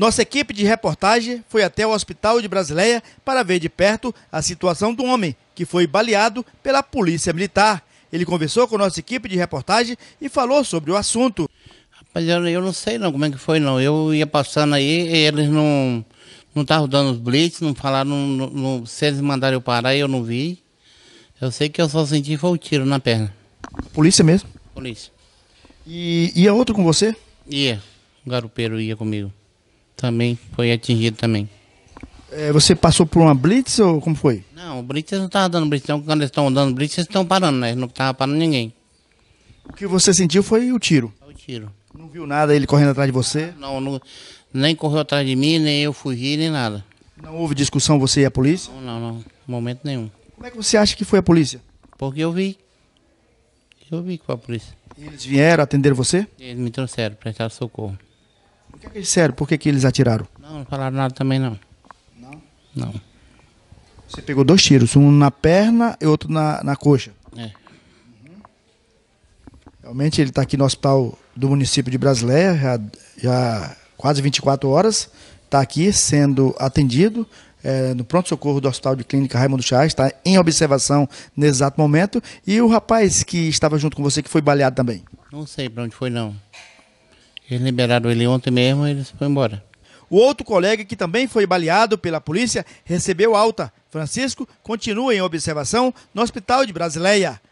Nossa equipe de reportagem foi até o Hospital de Brasileia para ver de perto a situação do homem que foi baleado pela Polícia Militar. Ele conversou com nossa equipe de reportagem e falou sobre o assunto. Rapaz, eu, eu não sei não como é que foi não. Eu ia passando aí e eles não não estavam dando os blitz, não falaram, não, não, se eles mandaram eu parar eu não vi. Eu sei que eu só senti foi o um tiro na perna. Polícia mesmo? Polícia. E ia outro com você? Ia. Um garupeiro ia comigo também foi atingido também. É, você passou por uma blitz ou como foi? Não, o blitz não estava dando blitz. Então, quando eles estão dando blitz, eles estão parando, né? não estava parando ninguém. O que você sentiu foi o tiro? O tiro. Não viu nada ele correndo atrás de você? Não, não nem correu atrás de mim, nem eu fugi, nem nada. Não houve discussão você e a polícia? Não, não, não. Momento nenhum. Como é que você acha que foi a polícia? Porque eu vi. Eu vi que foi a polícia. E eles vieram, atender você? Eles me trouxeram, prestaram socorro. O que é que eles disseram? Por que, que eles atiraram? Não, não falaram nada também, não. Não? Não. Você pegou dois tiros, um na perna e outro na, na coxa. É. Uhum. Realmente ele está aqui no hospital do município de Brasileia, já, já quase 24 horas. Está aqui sendo atendido é, no pronto-socorro do Hospital de Clínica Raimundo Chá, está em observação nesse exato momento. E o rapaz que estava junto com você, que foi baleado também? Não sei para onde foi, não. Eles liberaram ele ontem mesmo e ele foi embora. O outro colega que também foi baleado pela polícia recebeu alta. Francisco continua em observação no Hospital de Brasileia.